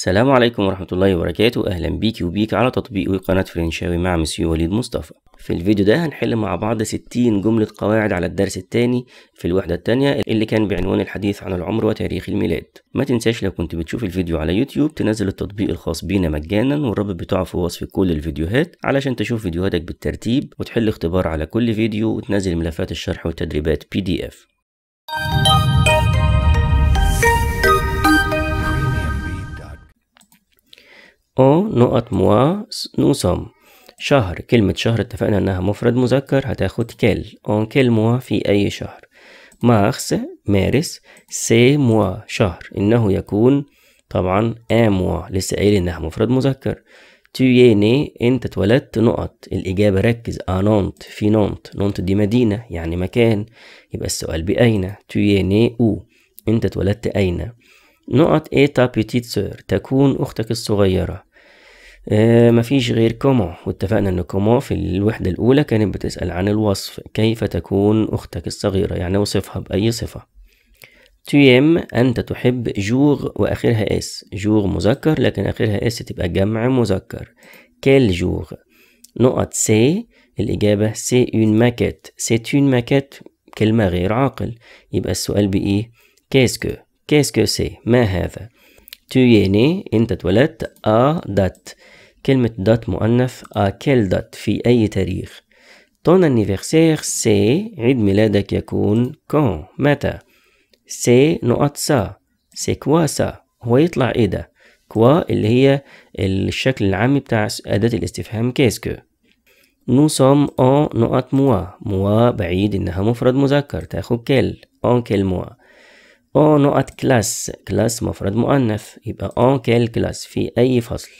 السلام عليكم ورحمة الله وبركاته أهلا بيك وبيك على تطبيق قناة فرنشاوي مع مسيو وليد مصطفى في الفيديو ده هنحل مع بعض 60 جملة قواعد على الدرس الثاني في الوحدة الثانية اللي كان بعنوان الحديث عن العمر وتاريخ الميلاد ما تنساش لو كنت بتشوف الفيديو على يوتيوب تنزل التطبيق الخاص بينا مجانا والرابط بتاعه في وصف كل الفيديوهات علشان تشوف فيديوهاتك بالترتيب وتحل اختبار على كل فيديو وتنزل ملفات الشرح والتدريبات بي دي اف أو نقط موا نو سوم شهر كلمة شهر اتفقنا إنها مفرد مذكر هتاخد كل أون كل موا في أي شهر مارس مارس سي موا شهر إنه يكون طبعا موا لسه قايل إنها مفرد مذكر ني انت اتولدت نقط الإجابة ركز آنونت في نونت نونت دي مدينة يعني مكان يبقى السؤال بأين ني أو انت اتولدت أين نقط تا بيتيت سور تكون أختك الصغيرة ما آه، مفيش غير كومون واتفقنا ان كومون في الوحدة الاولى كانت بتسأل عن الوصف كيف تكون اختك الصغيرة يعني اوصفها باي صفة تيم انت تحب جوغ واخرها اس جوغ مذكر لكن اخرها اس تبقى جمع مذكر كال جوغ نقط سي الإجابة سي اون ماكيت سي اون ماكيت كلمة غير عاقل يبقى السؤال بإيه كاسكو كاسكو سي ما هذا تو يعني انت اتولدت ا دات كلمة دات مؤنث ا كيل دات في أي تاريخ طون انيفرسير سي عيد ميلادك يكون كون متى سي نقط سا سي كوا سا هو يطلع ايه ده كوا اللي هي الشكل العامي بتاع أداة الاستفهام كيسكو نو سوم اون نقط موا موا بعيد انها مفرد مذكر تاخد كيل اون كيل موا أو ات كلاس كلاس مفرد مؤنث يبقى أون كيل كلاس في أي فصل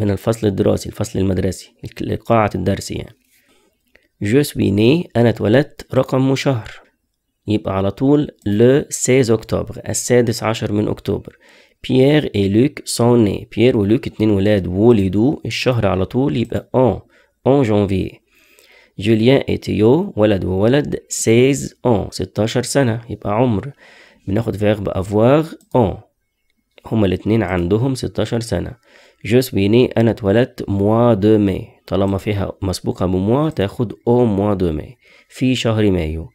هنا الفصل الدراسي الفصل المدرسي قاعة الدرس يعني جو سوي ني أنا اتولدت رقم شهر يبقى على طول لو 16 أكتوبر السادس عشر من أكتوبر بيير اي لوك سون ني بيير ولوك اتنين ولاد ولدوا الشهر على طول يبقى أون أون جانفيي جوليان اي تيو ولد وولد 16 أون 16 سنة يبقى عمر بناخد فيرب افوار اون هما الاتنين عندهم ستاشر سنة جو سوي ني انا اتولدت موا دو مي طالما فيها مسبوقة بموا تاخد او موا دو مي في شهر مايو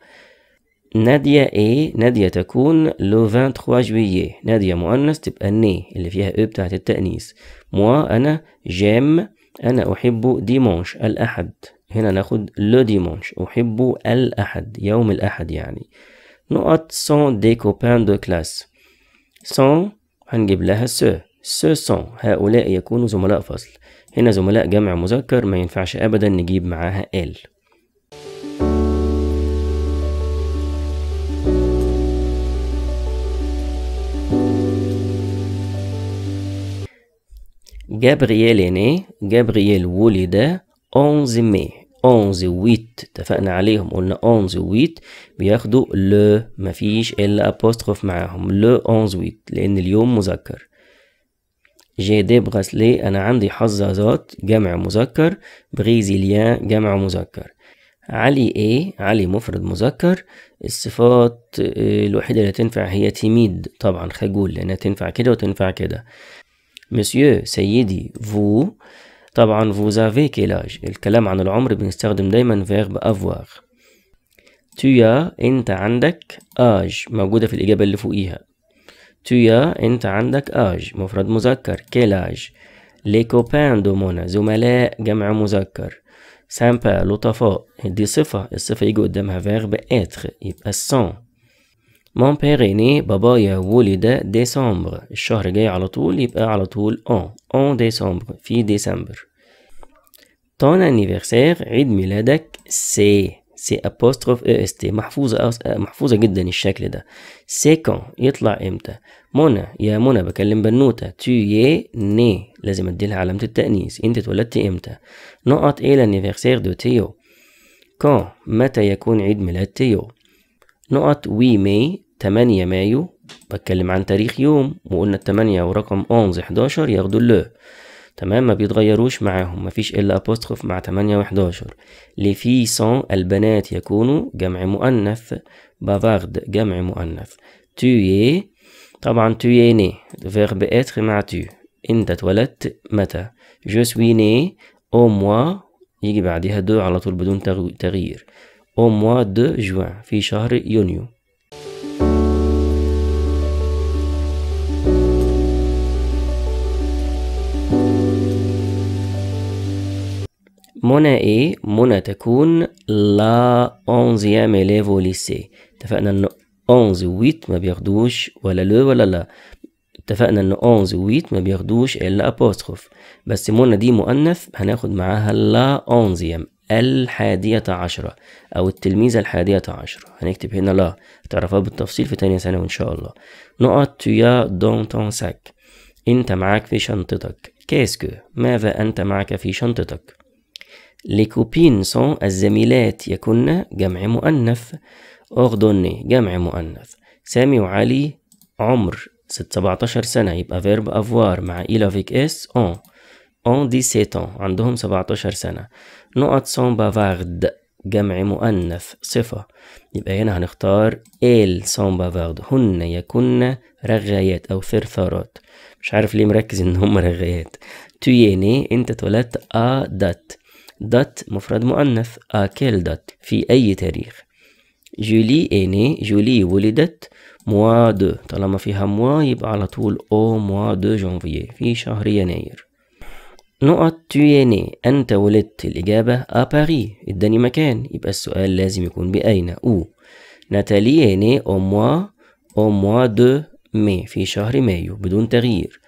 نادية اي نادية تكون لو 23 جويي نادية مؤنث تبقى ني اللي فيها او e بتاعة التأنيث موا انا جيم انا احب ديمونش الاحد هنا ناخد لو ديمونش احب الاحد يوم الاحد يعني نقط سون دي كوبان دو كلاس سون هنجيب لها سو سو سون هؤلاء يكونوا زملاء فصل هنا زملاء جمع مذكر ما ينفعش أبدا نجيب معاها ال جابرييل ني جابرييل ولد 11 مايو اون ذا ويت اتفقنا عليهم قلنا اون ذا ويت بياخدوا ل مفيش الا ابوستروف معاهم ل اون ذا ويت لان اليوم مذكر جي دي بغسلي انا عندي حظاظات جمع مذكر بريزيليان جمع مذكر علي ايه علي مفرد مذكر الصفات آه، الوحيدة اللي تنفع هي تيميد طبعا خجول لانها تنفع كده وتنفع كده مسيو سيدي فو طبعا vous avez quel âge الكلام عن العمر بنستخدم دايما verb avoir tu as انت عندك age موجودة في الإجابة اللي فوقيها tu as انت عندك age مفرد مذكر quel âge les copains mon زملاء جمع مذكر سامبا لطفاء دي صفة الصفة يجي قدامها verb être يبقى sont مون بيريني بابايا ولد ديسمبر الشهر جاي على طول يبقى على طول اون اون ديسمبر في ديسمبر طون انيفرسير عيد ميلادك سي سي ابوستروف اي اس تي محفوظه محفوظه جدا الشكل ده سي كون يطلع امتى منى يا منى بكلم بنوته تو يي ني لازم اديلها علامه التانيث انت اتولدت امتى نقط ايه لانيفرسير دو تيو كون متى يكون عيد ميلاد تيو نقط وي مي 8 مايو بتكلم عن تاريخ يوم وقلنا التمانية ورقم 11 11 ياخدوا لو تمام ما بيتغيروش معاهم ما فيش الا ابوستروف مع 8 و11 في سون البنات يكونوا جمع مؤنث بافارد جمع مؤنث تويي طبعا تو تويي ني فيرب اتر مع تو انت اتولدت متى جو سوي ني او موا يجي بعدها دو على طول بدون تغيير au mois de juin في شهر يونيو منى ايه؟ منى تكون لا اونزيام أو ليسي اتفقنا ان اونز ويت ما بياخدوش ولا لو ولا لا اتفقنا ان اونز ويت ما بياخدوش الا ابوستروف بس منى دي مؤنث هناخد معاها لا اونزيام الحادية عشرة أو التلميذة الحادية عشرة هنكتب هنا لا تعرفها بالتفصيل في تانية ثانوي إن شاء الله نقط تيا دون تون ساك أنت معاك في شنطتك كاسكو ماذا أنت معك في شنطتك لي كوبين سون الزميلات يكن جمع مؤنث أغدني جمع مؤنث سامي وعلي عمر ست سبعتاشر سنة يبقى فيرب أفوار مع إلى فيك إس أون اون دي سيتون عندهم 17 سنة نقط سون بافارد جمع مؤنث صفة يبقى هنا هنختار إل سون بافارد هن يكن رغايات أو ثرثارات مش عارف ليه مركز إن هم رغايات تييني أنت اتولدت آ دات دات مفرد مؤنث آكل دات في أي تاريخ جولي إني جولي ولدت موا دو طالما فيها موا يبقى على طول أو موا دو جانفيي في شهر يناير نقط تياني أنت ولدت الإجابة أباري إداني مكان يبقى السؤال لازم يكون بأين أو ناتالي أني أو موا أو موا دو مي في شهر مايو بدون تغيير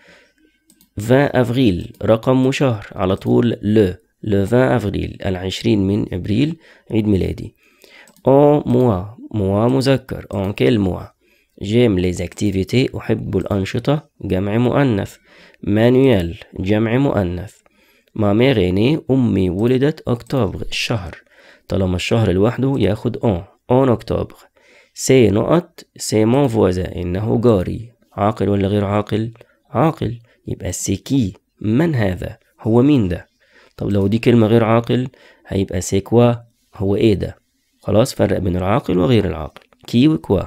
20 أفريل رقم وشهر على طول لو لو 20 أفريل العشرين من أبريل عيد ميلادي أو موا موا مذكر أون كيل موا جيم ليز أكتيفيتي أحب الأنشطة جمع مؤنث مانويل جمع مؤنث مع ميغ عينيه أمي ولدت أكتوبر الشهر طالما الشهر لوحده ياخد أون أون أكتوبر سي نقط سي مون فوازا إنه جاري عاقل ولا غير عاقل عاقل يبقى سي كي من هذا هو مين ده طب لو دي كلمة غير عاقل هيبقى سي كوا هو ايه ده خلاص فرق بين العاقل وغير العاقل كي وكوا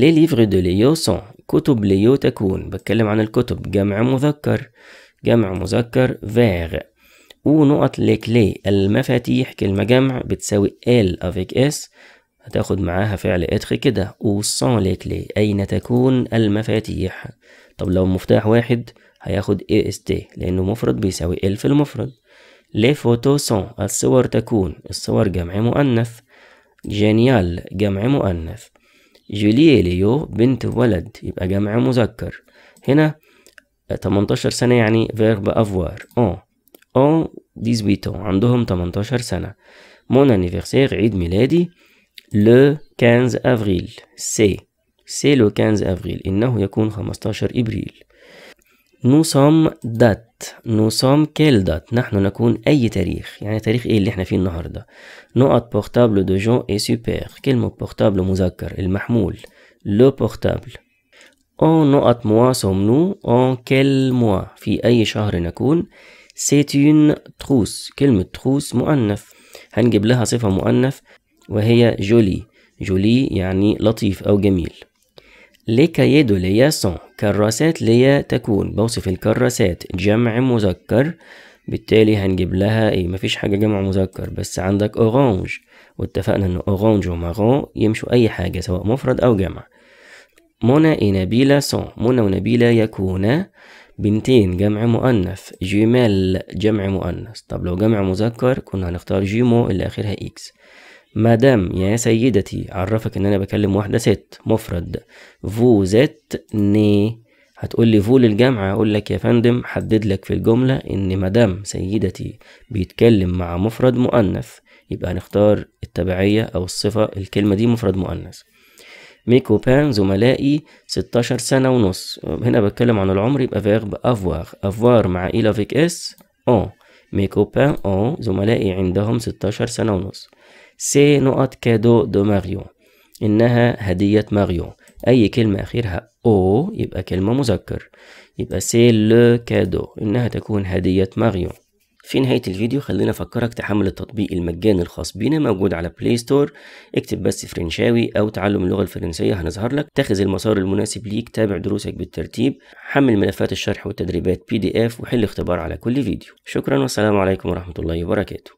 لي ليفر دو ليو سون كتب ليو تكون بتكلم عن الكتب جمع مذكر جمع مذكر فيغ ونقط لكلي المفاتيح كلمة جمع بتساوي ال افيك اس هتاخد معاها فعل اتخ كده وسون لكلي أين تكون المفاتيح طب لو مفتاح واحد هياخد اي اس تي لأنه مفرد بيساوي ال في المفرد لي فوتو سون الصور تكون الصور جمع مؤنث جينيال جمع مؤنث جوليليو بنت ولد يبقى جمع مذكر هنا 18 آه، سنة يعني فيرب افوار أو اون ديزويتو عندهم 18 سنة مون انيفرسير عيد ميلادي لو 15 افريل سي سي لو 15 افريل انه يكون 15 ابريل نو sommes دات نو sommes كيل دات نحن نكون أي تاريخ يعني تاريخ إيه اللي احنا فيه النهاردة نقط بورتابل دو جون إي سوبر كلمة بورتابل مذكر المحمول لو بورتابل أون نقط موا sommes نو أون كيل موا في أي شهر نكون c'est اون trousse كلمة تروس مؤنث هنجيب لها صفة مؤنث وهي جولي جولي يعني لطيف أو جميل ليكايدو ليا سون كراسات ليا تكون بوصف الكراسات جمع مذكر بالتالي هنجيب لها ايه مفيش حاجة جمع مذكر بس عندك اورانج واتفقنا ان اورانج ومارون يمشوا اي حاجة سواء مفرد او جمع منى اي نبيلة سون منى ونبيلة يكونا بنتين جمع مؤنث جيمال جمع مؤنث طب لو جمع مذكر كنا هنختار جيمو اللي اخرها اكس مدام يا سيدتي عرفك ان انا بكلم واحده ست مفرد فو زت ني هتقول لي فو للجامعة أقول لك يا فندم حدد لك في الجملة إن مدام سيدتي بيتكلم مع مفرد مؤنث يبقى هنختار التبعية أو الصفة الكلمة دي مفرد مؤنث ميكو بان زملائي 16 سنة ونص هنا بتكلم عن العمر يبقى فيرب افوار افوار مع اي لافيك اس أون ميكو بان أون زملائي عندهم 16 سنة ونص سي نقط كادو دو ماريو إنها هدية ماريو أي كلمة آخرها أو يبقى كلمة مذكر يبقى سي لو كادو إنها تكون هدية ماريو في نهاية الفيديو خلينا أفكرك تحمل التطبيق المجاني الخاص بينا موجود على بلاي ستور اكتب بس فرنشاوي أو تعلم اللغة الفرنسية هنظهر لك تاخذ المسار المناسب ليك تابع دروسك بالترتيب حمل ملفات الشرح والتدريبات بي دي اف وحل اختبار على كل فيديو شكرا والسلام عليكم ورحمة الله وبركاته